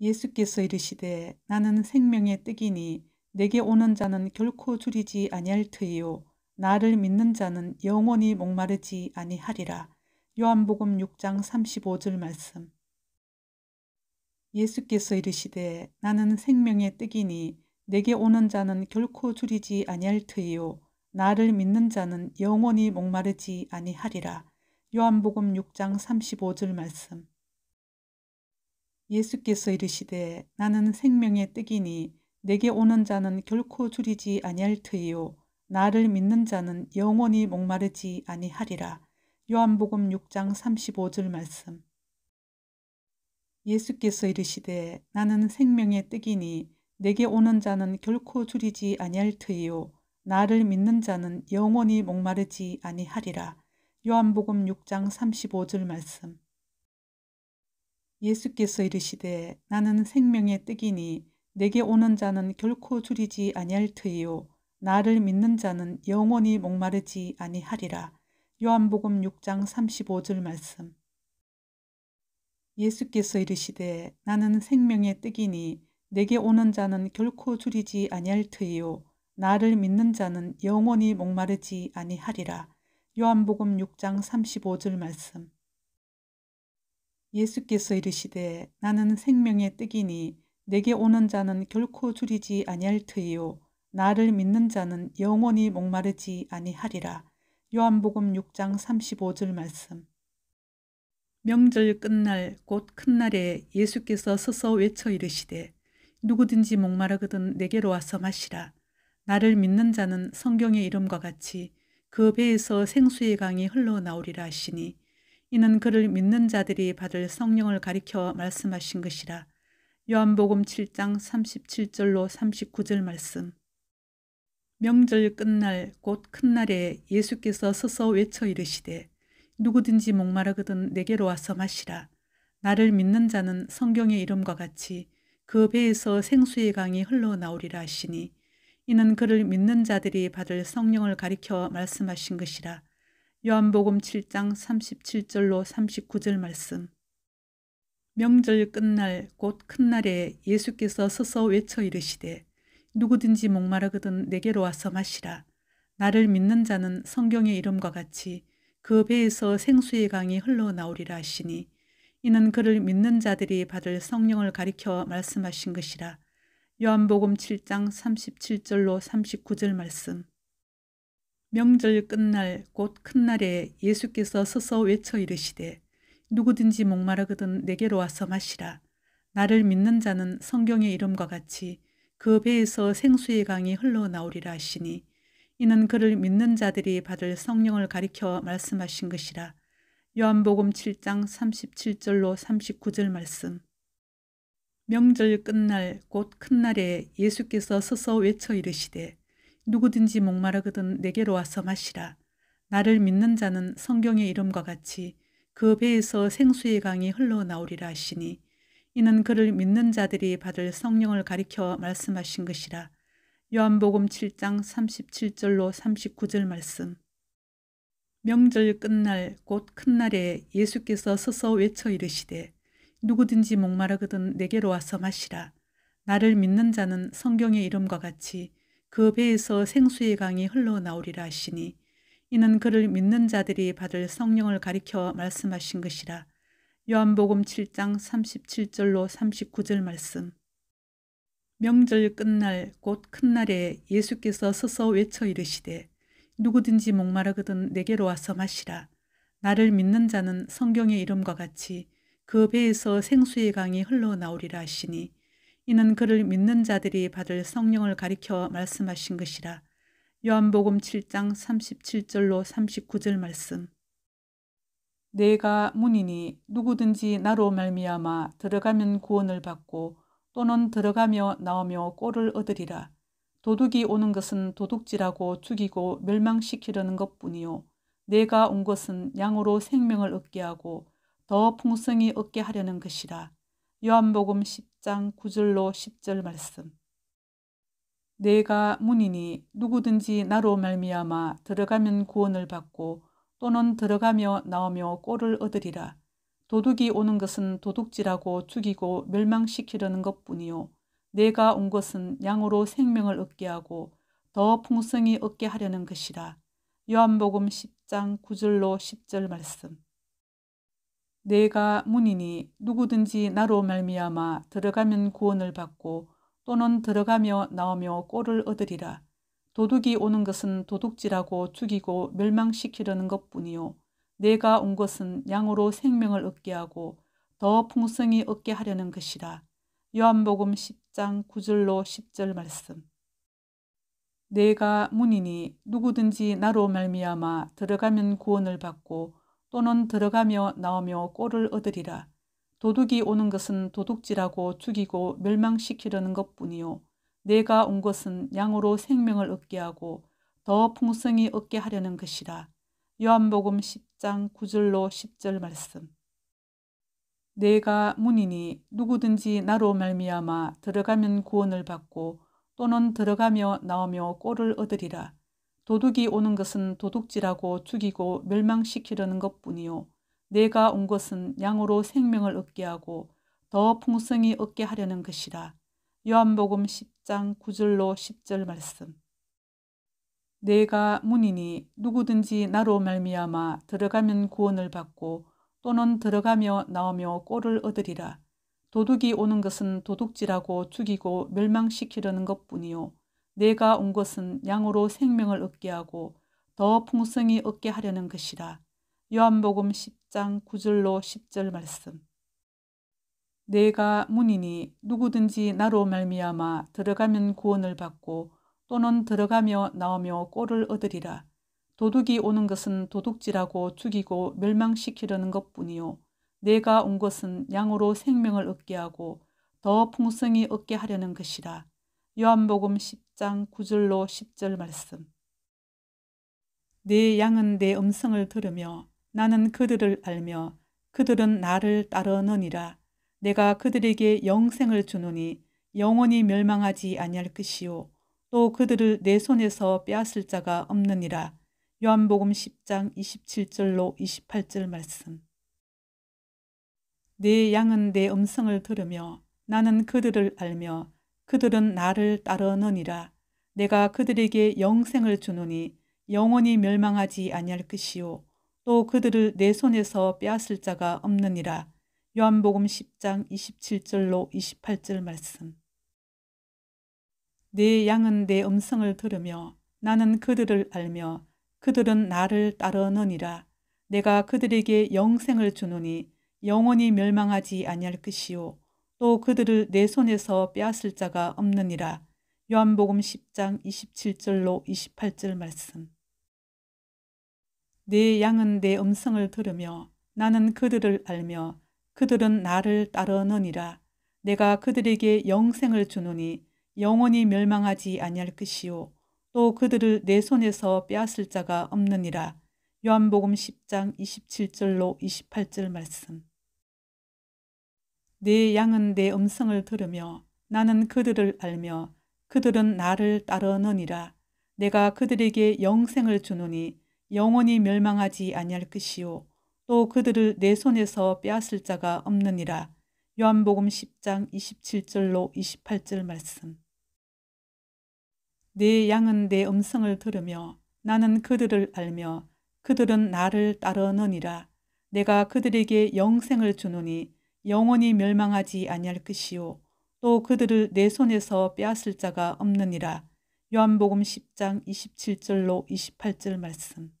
예수께서 이르시되 나는 생명의 떡이니 내게 오는 자는 결코 줄이지 아니할 터이요 나를 믿는 자는 영원히 목마르지 아니하리라. 요한복음 6장 35절 말씀 예수께서 이르시되 나는 생명의 떡이니 내게 오는 자는 결코 줄이지 아니할 터이요 나를 믿는 자는 영원히 목마르지 아니하리라. 요한복음 6장 35절 말씀 예수께서 이르시되 나는 생명의 떡이니 내게 오는 자는 결코 줄이지 아니할 터이요 나를 믿는 자는 영원히 목마르지 아니하리라. 요한복음 6장 35절 말씀 예수께서 이르시되 나는 생명의 떡이니 내게 오는 자는 결코 줄이지 아니할 터이요 나를 믿는 자는 영원히 목마르지 아니하리라. 요한복음 6장 35절 말씀 예수께서 이르시되 나는 생명의 떡이니 내게 오는 자는 결코 줄이지 아니할 터이요 나를 믿는 자는 영원히 목마르지 아니하리라. 요한복음 6장 35절 말씀 예수께서 이르시되 나는 생명의 떡이니 내게 오는 자는 결코 줄이지 아니할 터이요 나를 믿는 자는 영원히 목마르지 아니하리라. 요한복음 6장 35절 말씀 예수께서 이르시되 나는 생명의 떡이니 내게 오는 자는 결코 줄이지 아니할 터이요 나를 믿는 자는 영원히 목마르지 아니하리라. 요한복음 6장 35절 말씀 명절 끝날 곧 큰 날에 예수께서 서서 외쳐 이르시되 누구든지 목마르거든 내게로 와서 마시라. 나를 믿는 자는 성경의 이름과 같이 그 배에서 생수의 강이 흘러나오리라 하시니 이는 그를 믿는 자들이 받을 성령을 가리켜 말씀하신 것이라. 요한복음 7장 37절로 39절 말씀. 명절 끝날 곧 큰 날에 예수께서 서서 외쳐 이르시되 누구든지 목마르거든 내게로 와서 마시라. 나를 믿는 자는 성경의 이름과 같이 그 배에서 생수의 강이 흘러나오리라 하시니 이는 그를 믿는 자들이 받을 성령을 가리켜 말씀하신 것이라. 요한복음 7장 37절로 39절 말씀 명절 끝날 곧 큰 날에 예수께서 서서 외쳐 이르시되 누구든지 목마르거든 내게로 와서 마시라. 나를 믿는 자는 성경의 이름과 같이 그 배에서 생수의 강이 흘러나오리라 하시니 이는 그를 믿는 자들이 받을 성령을 가리켜 말씀하신 것이라. 요한복음 7장 37절로 39절 말씀 명절 끝날 곧 큰날에 예수께서 서서 외쳐 이르시되 누구든지 목마르거든 내게로 와서 마시라. 나를 믿는 자는 성경의 이름과 같이 그 배에서 생수의 강이 흘러나오리라 하시니 이는 그를 믿는 자들이 받을 성령을 가리켜 말씀하신 것이라. 요한복음 7장 37절로 39절 말씀. 명절 끝날 곧 큰날에 예수께서 서서 외쳐 이르시되 누구든지 목마르거든 내게로 와서 마시라. 나를 믿는 자는 성경의 이름과 같이 그 배에서 생수의 강이 흘러나오리라 하시니 이는 그를 믿는 자들이 받을 성령을 가리켜 말씀하신 것이라. 요한복음 7장 37절로 39절 말씀 명절 끝날 곧 큰 날에 예수께서 서서 외쳐 이르시되 누구든지 목마르거든 내게로 와서 마시라. 나를 믿는 자는 성경의 이름과 같이 그 배에서 생수의 강이 흘러나오리라 하시니 이는 그를 믿는 자들이 받을 성령을 가리켜 말씀하신 것이라. 요한복음 7장 37절로 39절 말씀. 명절 끝날 곧 큰 날에 예수께서 서서 외쳐 이르시되 누구든지 목마르거든 내게로 와서 마시라. 나를 믿는 자는 성경의 이름과 같이 그 배에서 생수의 강이 흘러나오리라 하시니 이는 그를 믿는 자들이 받을 성령을 가리켜 말씀하신 것이라. 요한복음 7장 37절로 39절 말씀. 내가 문이니 누구든지 나로 말미암아 들어가면 구원을 받고 또는 들어가며 나오며 꼴을 얻으리라. 도둑이 오는 것은 도둑질하고 죽이고 멸망시키려는 것뿐이요. 내가 온 것은 양으로 생명을 얻게 하고 더 풍성히 얻게 하려는 것이라. 요한복음 10장 9절로 10절 말씀. 내가 문이니 누구든지 나로 말미암아 들어가면 구원을 받고 또는 들어가며 나오며 꼴을 얻으리라. 도둑이 오는 것은 도둑질하고 죽이고 멸망시키려는 것뿐이요 내가 온 것은 양으로 생명을 얻게 하고 더 풍성히 얻게 하려는 것이라. 요한복음 10장 9절로 10절 말씀. 내가 문이니 누구든지 나로 말미암아 들어가면 구원을 받고 또는 들어가며 나오며 꼴을 얻으리라. 도둑이 오는 것은 도둑질하고 죽이고 멸망시키려는 것뿐이요. 내가 온 것은 양으로 생명을 얻게 하고 더 풍성히 얻게 하려는 것이라. 요한복음 10장 9절로 10절 말씀. 내가 문이니 누구든지 나로 말미암아 들어가면 구원을 받고 또는 들어가며 나오며 꼴을 얻으리라. 도둑이 오는 것은 도둑질하고 죽이고 멸망시키려는 것뿐이요. 내가 온 것은 양으로 생명을 얻게 하고 더 풍성히 얻게 하려는 것이라. 요한복음 10장 9절로 10절 말씀. 내가 문이니 누구든지 나로 말미암아 들어가면 구원을 받고 또는 들어가며 나오며 꼴을 얻으리라. 도둑이 오는 것은 도둑질하고 죽이고 멸망시키려는 것뿐이요. 내가 온 것은 양으로 생명을 얻게 하고 더 풍성히 얻게 하려는 것이라. 요한복음 10장 9절로 10절 말씀. 내가 문이니 누구든지 나로 말미암아 들어가면 구원을 받고 또는 들어가며 나오며 꼴을 얻으리라. 도둑이 오는 것은 도둑질하고 죽이고 멸망시키려는 것뿐이요. 내가 온 것은 양으로 생명을 얻게 하고 더 풍성히 얻게 하려는 것이라. 요한복음 10장 9절로 10절 말씀. 내가 문이니 누구든지 나로 말미암아 들어가면 구원을 받고 또는 들어가며 나오며 꼴을 얻으리라. 도둑이 오는 것은 도둑질하고 죽이고 멸망시키려는 것뿐이요. 내가 온 것은 양으로 생명을 얻게 하고 더 풍성히 얻게 하려는 것이라. 요한복음 10 10장 9절로 10절 말씀. 내 네 양은 내 음성을 들으며 나는 그들을 알며 그들은 나를 따르느니라. 내가 그들에게 영생을 주노니 영원히 멸망하지 아니할 것이요. 또 그들을 내 손에서 빼앗을 자가 없느니라. 요한복음 10장 27절로 28절 말씀. 내 네 양은 내 음성을 들으며 나는 그들을 알며 그들은 나를 따르느니라. 내가 그들에게 영생을 주노니 영원히 멸망하지 아니할 것이요. 또 그들을 내 손에서 빼앗을 자가 없느니라. 요한복음 10장 27절로 28절 말씀. 내 양은 내 음성을 들으며 나는 그들을 알며 그들은 나를 따르느니라. 내가 그들에게 영생을 주노니 영원히 멸망하지 아니할 것이요. 또 그들을 내 손에서 빼앗을 자가 없느니라. 요한복음 10장 27절로 28절 말씀. 내 양은 내 음성을 들으며 나는 그들을 알며 그들은 나를 따르느니라. 내가 그들에게 영생을 주노니 영원히 멸망하지 아니할 것이요 또 그들을 내 손에서 빼앗을 자가 없느니라. 요한복음 10장 27절로 28절 말씀. 내 네 양은 내 음성을 들으며 나는 그들을 알며 그들은 나를 따르느니라. 내가 그들에게 영생을 주노니 영원히 멸망하지 아니할 것이요. 또 그들을 내 손에서 빼앗을 자가 없느니라. 요한복음 10장 27절로 28절 말씀. 내 네 양은 내 음성을 들으며 나는 그들을 알며 그들은 나를 따르느니라. 내가 그들에게 영생을 주노니 영원히 멸망하지 아니할 것이요 또 그들을 내 손에서 빼앗을 자가 없느니라. 요한복음 10장 27절로 28절 말씀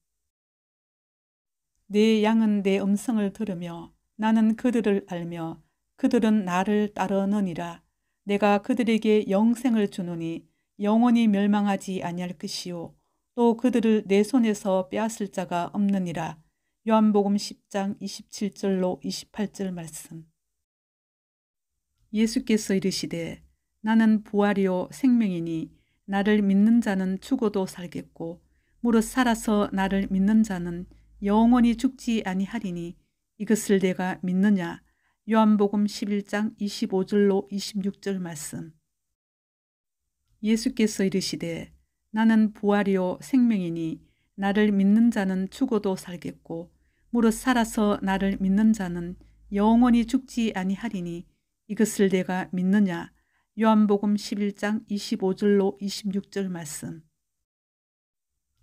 내 양은 내 음성을 들으며 나는 그들을 알며 그들은 나를 따르느니라. 내가 그들에게 영생을 주노니 영원히 멸망하지 아니할 것이요 또 그들을 내 손에서 빼앗을 자가 없느니라. 요한복음 10장 27절로 28절 말씀 예수께서 이르시되 나는 부활이요 생명이니 나를 믿는 자는 죽어도 살겠고 무릇 살아서 나를 믿는 자는 영원히 죽지 아니하리니 이것을 내가 믿느냐 요한복음 11장 25절로 26절 말씀 예수께서 이르시되 나는 부활이요 생명이니 나를 믿는 자는 죽어도 살겠고 무릇 살아서 나를 믿는 자는 영원히 죽지 아니하리니 이것을 내가 믿느냐? 요한복음 11장 25절로 26절 말씀.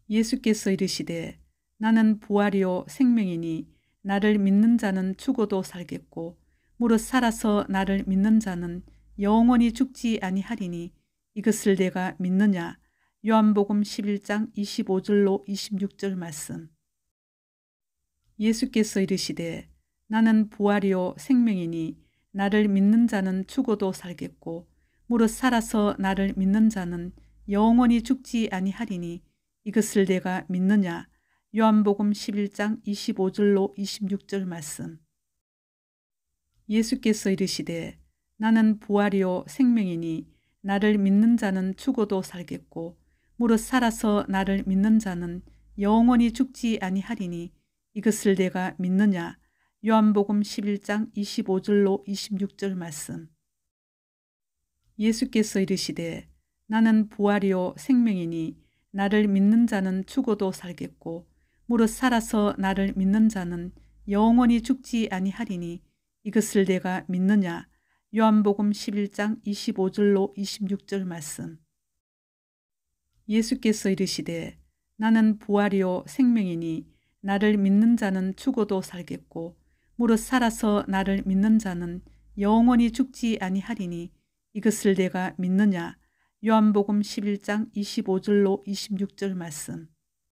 예수께서 이르시되 나는 부활이요 생명이니 나를 믿는 자는 죽어도 살겠고 무릇 살아서 나를 믿는 자는 영원히 죽지 아니하리니 이것을 내가 믿느냐? 요한복음 11장 25절로 26절 말씀. 예수께서 이르시되 나는 부활이요 생명이니 나를 믿는 자는 죽어도 살겠고 무릇 살아서 나를 믿는 자는 영원히 죽지 아니하리니 이것을 내가 믿느냐. 요한복음 11장 25절로 26절 말씀. 예수께서 이르시되 나는 부활이요 생명이니 나를 믿는 자는 죽어도 살겠고 무릇 살아서 나를 믿는 자는 영원히 죽지 아니하리니 이것을 내가 믿느냐 요한복음 11장 25절로 26절 말씀. 예수께서 이르시되 나는 부활이요 생명이니 나를 믿는 자는 죽어도 살겠고 무릇 살아서 나를 믿는 자는 영원히 죽지 아니하리니 이것을 내가 믿느냐 요한복음 11장 25절로 26절 말씀 예수께서 이르시되 나는 부활이요 생명이니 나를 믿는 자는 죽어도 살겠고 무릇 살아서 나를 믿는 자는 영원히 죽지 아니하리니 이것을 내가 믿느냐 요한복음 11장 25절로 26절 말씀